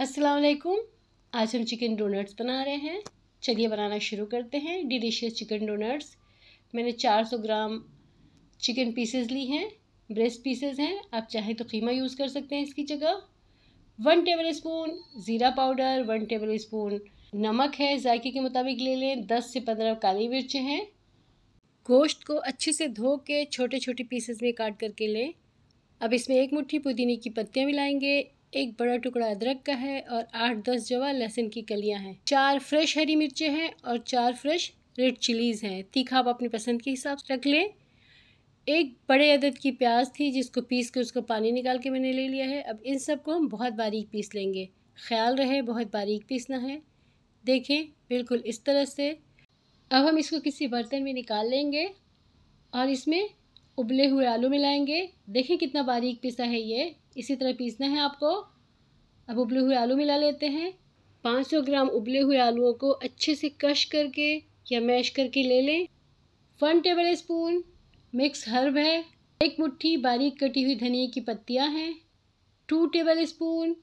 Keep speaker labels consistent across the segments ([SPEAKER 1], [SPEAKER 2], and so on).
[SPEAKER 1] असलकुम आज हम चिकन डोनट्स बना रहे हैं चलिए बनाना शुरू करते हैं डिलीशियस चिकन डोनट्स मैंने 400 ग्राम चिकन पीसेस ली हैं ब्रेस्ट पीसेस हैं आप चाहें तो कीमा यूज़ कर सकते हैं इसकी जगह वन टेबल स्पून ज़ीरा पाउडर वन टेबल स्पून नमक है जायके के मुताबिक ले लें दस से पंद्रह काली मिर्च हैं गोश्त को अच्छे से धो के छोटे छोटे पीसेस में काट करके लें अब इसमें एक मुट्ठी पुदीने की पत्तियाँ मिलाएंगे एक बड़ा टुकड़ा अदरक का है और आठ दस जवा लहसुन की कलियां हैं चार फ्रेश हरी मिर्चें हैं और चार फ्रेश रेड चिलीज़ हैं तीखा आप अपनी पसंद के हिसाब से रख लें एक बड़े अदद की प्याज थी जिसको पीस के उसको पानी निकाल के मैंने ले लिया है अब इन सब को हम बहुत बारीक पीस लेंगे ख्याल रहे बहुत बारीक पीसना है देखें बिल्कुल इस तरह से अब हम इसको किसी बर्तन में निकाल लेंगे और इसमें उबले हुए आलू मिलाएंगे देखें कितना बारीक पीसा है ये इसी तरह पीसना है आपको अब उबले हुए आलू मिला लेते हैं 500 ग्राम उबले हुए आलूओं को अच्छे से कश करके या मैश करके ले लें one tablespoon mix herb है एक मुट्ठी बारीक कटी हुई धनिए की पत्तियां हैं टू टेबल स्पून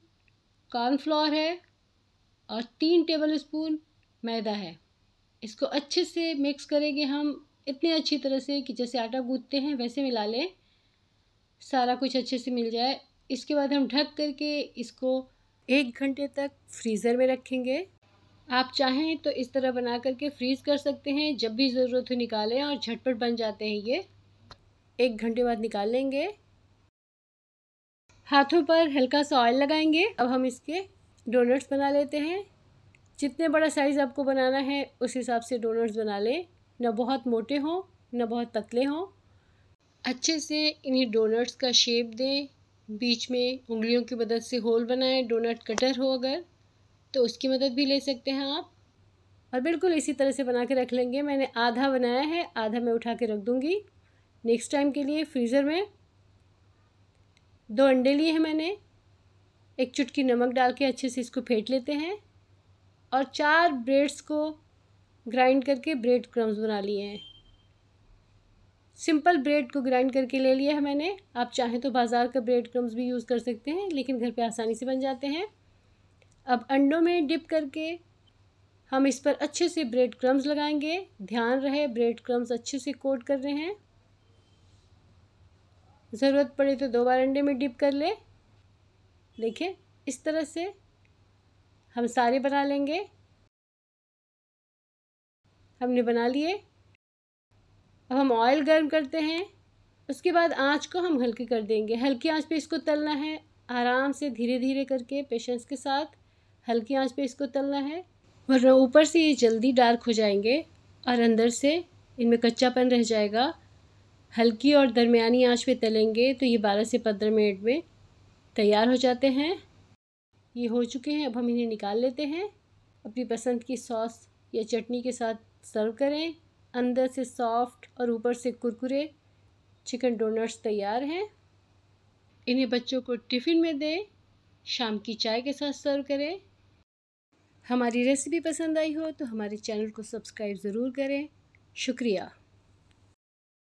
[SPEAKER 1] कॉर्नफ्लोर है और तीन टेबल स्पून मैदा है इसको अच्छे से मिक्स करेंगे हम इतनी अच्छी तरह से कि जैसे आटा गूंथते हैं वैसे मिला लें सारा कुछ अच्छे से मिल जाए इसके बाद हम ढक करके इसको एक घंटे तक फ्रीज़र में रखेंगे आप चाहें तो इस तरह बना करके फ्रीज़ कर सकते हैं जब भी ज़रूरत हो निकालें और झटपट बन जाते हैं ये एक घंटे बाद निकाल लेंगे हाथों पर हल्का सा ऑयल लगाएंगे अब हम इसके डोनट्स बना लेते हैं जितने बड़ा साइज़ आपको बनाना है उस हिसाब से डोनट्स बना लें न बहुत मोटे हों न बहुत पतले हों अच्छे से इन्हें डोनट्स का शेप दें बीच में उंगलियों की मदद से होल बनाएं डोनट कटर हो अगर तो उसकी मदद भी ले सकते हैं आप और बिल्कुल इसी तरह से बना के रख लेंगे मैंने आधा बनाया है आधा मैं उठा के रख दूँगी नेक्स्ट टाइम के लिए फ्रीज़र में दो अंडे लिए हैं मैंने एक चुटकी नमक डाल के अच्छे से इसको फेंट लेते हैं और चार ब्रेड्स को ग्राइंड करके ब्रेड क्रम्स बना लिए हैं सिंपल ब्रेड को ग्राइंड करके ले लिया है मैंने आप चाहें तो बाज़ार का ब्रेड क्रम्स भी यूज़ कर सकते हैं लेकिन घर पे आसानी से बन जाते हैं अब अंडों में डिप करके हम इस पर अच्छे से ब्रेड क्रम्स लगाएंगे ध्यान रहे ब्रेड क्रम्स अच्छे से कोट कर रहे हैं ज़रूरत पड़े तो दो बार अंडे में डिप कर ले देखिए इस तरह से हम सारे बना लेंगे हमने बना लिए अब हम ऑयल गर्म करते हैं उसके बाद आंच को हम हल्की कर देंगे हल्की आंच पे इसको तलना है आराम से धीरे धीरे करके पेशेंस के साथ हल्की आंच पे इसको तलना है वरना ऊपर से ये जल्दी डार्क हो जाएंगे और अंदर से इनमें कच्चापन रह जाएगा हल्की और दरमियानी आंच पे तलेंगे तो ये बारह से पंद्रह मिनट में तैयार हो जाते हैं ये हो चुके हैं अब हम इन्हें निकाल लेते हैं अपनी पसंद की सॉस या चटनी के साथ सर्व करें अंदर से सॉफ्ट और ऊपर से कुरकुरे चिकन डोनट्स तैयार हैं इन्हें बच्चों को टिफ़िन में दें शाम की चाय के साथ सर्व करें हमारी रेसिपी पसंद आई हो तो हमारे चैनल को सब्सक्राइब ज़रूर करें शुक्रिया